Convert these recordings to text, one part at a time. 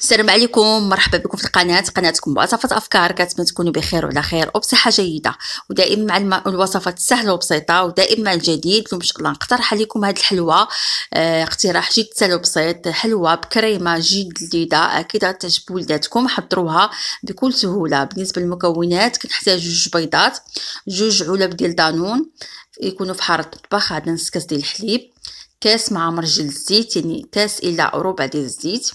السلام عليكم مرحبا بكم في القناه قناتكم وصفات افكار كنتمنى تكونوا بخير وعلى خير وبصحه جيده ودائما مع الوصفات السهله وبسيطه ودائما مع الجديد اليوم ان شاء الله نقترح عليكم هذه الحلوه آه اقتراح جد سهل وبسيط حلوه بكريمه جد لذيذه اكيد غتعجب ولداتكم حضروها بكل سهوله بالنسبه للمكونات كنحتاج جوج بيضات جوج علب ديال دانون يكونوا في حاره الطباخ هذا نص كاس ديال الحليب كاس معمر جل الزيت يعني كاس الى ربع ديال الزيت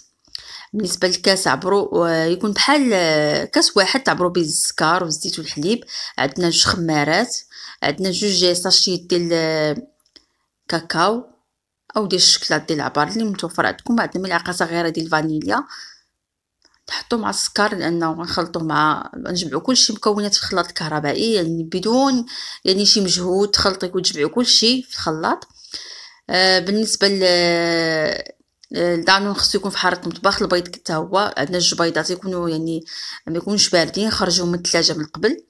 بالنسبه للكاس عبرو يكون بحال آه، كاس واحد تعبرو به السكر والزيت والحليب عندنا جوج خمارات عندنا جوج ساشي ديال آه، كاكاو او ديال الشكلاط ديال العبار اللي متوفر عندكم عندنا ملعقه صغيره ديال الفانيليا تحطوا مع السكر لانه غنخلطو مع كل كلشي مكونات في الخلاط الكهربائي يعني بدون يعني شي مجهود تخلطي وتجمعي كلشي في الخلاط آه بالنسبه ل آه، الدانون آه، خصو يكون في حارة المطبخ البيض حتى هو عندنا جوج بيضات يكونوا يعني ما يكونوش باردين خرجوا من الثلاجه من قبل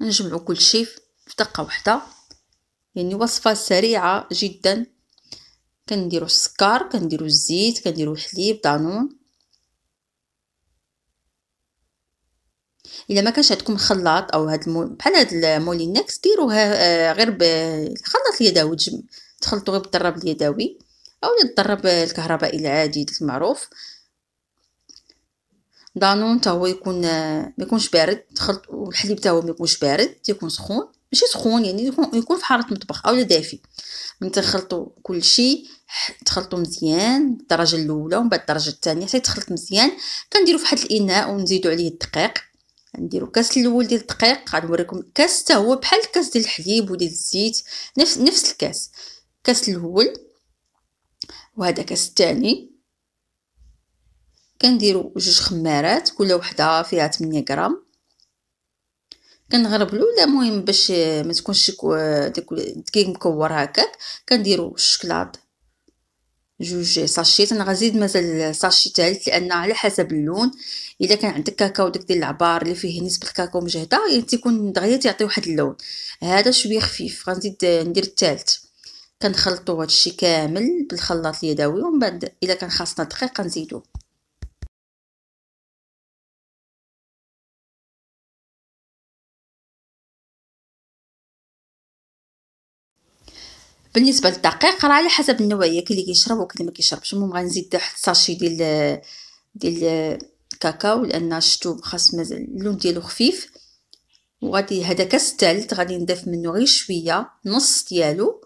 نجمعوا كل شيء في دقه واحده يعني وصفه سريعه جدا كنديروا السكر كنديروا الزيت كنديروا الحليب دانون الا ما كانش عندكم خلاط او هاد المو... بحال هاد المولينكس ديروها آه، غير بالخلاط اليدوي تجم... تخلطوا غير بالضرب اليدوي أو نضرب الكهرباء العادي داك المعروف دانون تا هو يكون آه، ما يكونش بارد تخلط والحليب تا هو ما يكونش بارد تيكون سخون ماشي سخون يعني يكون, يكون في حاره المطبخ اولا دافي من تخلطوا كلشي تخلطوا مزيان الدرجه الاولى ومن بعد الدرجه الثانيه حتى يتخلط مزيان كنديروا في واحد الاناء ونزيدوا عليه الدقيق نديروا كاس الاول ديال الدقيق غنوريكم الكاس حتى هو بحال الكاس ديال الحليب وديال الزيت نفس نفس الكاس كاس الاول وهذا كاس الثاني كنديرو جوج خمارات كل وحده فيها 8 غرام كنغربلو لا مهم باش ما تكونش داك الدقيق مكور هكاك كنديرو الشكلاط جوج ساشيت انا غنزيد مازال ساشي ثالث لان على حسب اللون الا كان عندك كاكاو داك ديال العبار اللي فيه نسبه الكاكاو مجهده يعني تيكون دغيا تيعطي واحد اللون هذا شويه خفيف غنزيد ندير الثالث كنخلطوا هادشي كامل بالخلاط اليدوي ومن بعد الا كان خاصنا دقيق كنزيدوه بالنسبه للدقيق راه على حسب النوعيه كاين اللي كيشرب وكاين اللي ما كيشربش المهم غنزيد واحد الساشي ديال ديال الكاكاو لان شتو خاص مازال اللون ديالو خفيف وغادي هذا كاس تالت غادي نضيف منه غير شويه نص ديالو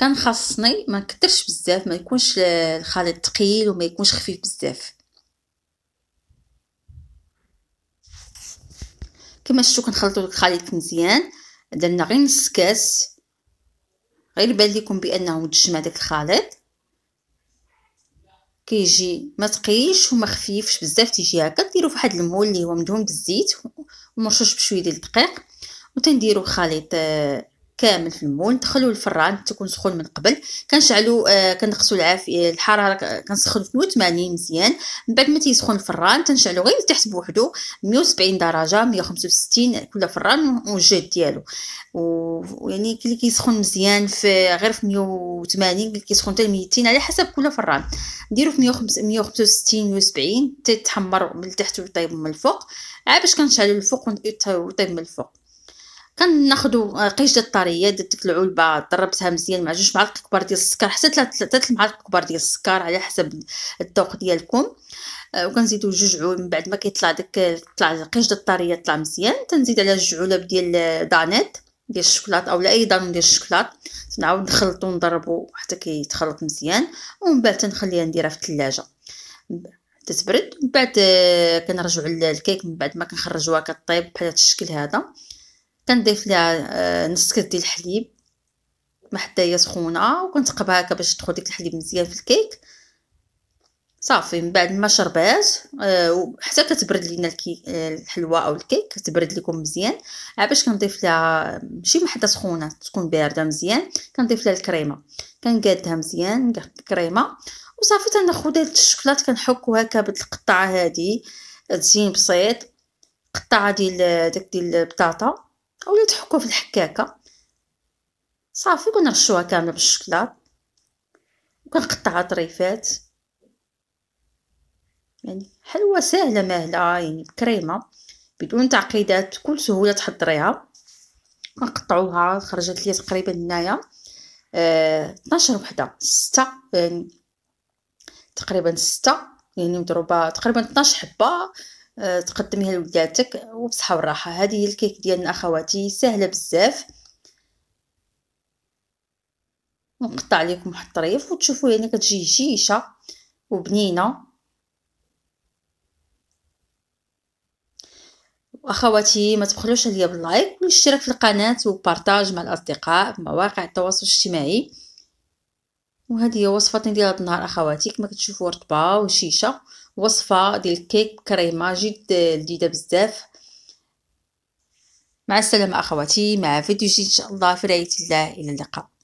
كان خاصني ما نكثرش بزاف ما يكونش الخليط ثقيل وما يكونش خفيف بزاف كما شفتوا كنخلطوا الخليط مزيان درنا غير نص كاس غير بان لكم بانه تجمع داك الخليط كيجي ما تقيش وما خفيفش بزاف تيجي هكا ديروا فواحد المول اللي هو مدهون بالزيت ومرشوش بشويه ديال الدقيق وتنديروا خليط آه كامل في المول ندخلو الفران تكون سخون من قبل كنشعلو آه كنقصو العافيه الحراره كنسخنو في 180 مزيان من بعد ما تيسخن الفران تنشعلو غير لتحت بوحدو 170 درجه 165 كل فران والجهد ديالو ويعني اللي كيسخن مزيان في غير في 180 اللي كيسخن حتى 200 على حسب كل فران نديرو في 165 170 تتحمر من التحت وطيب من الفوق عا باش كنشعلو الفوق وطيب من الفوق كناخذوا آه، قيش ديال الطريه درت ديك العلبه ضربتها مزيان مع جوج معالق كبار ديال السكر حتى ثلاث معالق كبار ديال السكر على حسب الذوق ديالكم آه، وكنزيدوا جوج عود من بعد ما كيطلع داك طلع القيش ديال الطريه طلع مزيان تنزيد على جوج علب ديال دانيت ديال الشوكولاط اولا اي دانون ديال الشوكولاط تنعاود نخلطو ونضربو حتى كيتخلط مزيان ومن بعد تنخليها نديرها في الثلاجه تتبرد من بعد آه، كنرجعوا للكيك من بعد ما كنخرجوها كطيب بحال هذا الشكل هذا كنضيف ليها آه، نص كاس ديال الحليب ما حتى هي سخونه وكنتقبها هكا باش تدخل ديك الحليب مزيان في الكيك صافي من بعد ما شربات آه، حتى كتبرد لينا آه، الحلوه او الكيك كتبرد لكم مزيان باش كنضيف لها ماشي محده سخونه تكون بارده مزيان كنضيف لها الكريمه كنقادها مزيان الكريمه وصافي تناخد هاد الشكلاط كنحكو هكا بالقطعه هذه هادي بسيط قطعه ديال داك ديال البطاطا او تحكو في الحكاكه صافي كنرشوها كامله بالشكلاط وكنقطعها طريفات يعني حلوه سهله ماهله يعني كريمه بدون تعقيدات كل سهوله تحضريها كنقطعوها خرجت لي تقريبا هنايا آه 12 وحده 6 يعني تقريبا 6 يعني مضروبه تقريبا 12 حبه آه، تقدميها لوليداتك وبصحه وراحه هذه هي الكيك ديالنا اخواتي سهله بزاف نقطع لكم واحد الطريف وتشوفوا يعني كتجي هشيشه وبنينه واخواتي ما تبخلوش عليا باللايك والاشتراك في القناه وبارطاج مع الاصدقاء في مواقع التواصل الاجتماعي وهذه هي وصفه ديال هذا النهار اخواتي كما كتشوفوا رطبه وشيشه وصفه ديال الكيك كريمه جد لذيذه بزاف مع السلامه اخواتي مع فيديو جديد ان شاء الله في رعايه الله الى اللقاء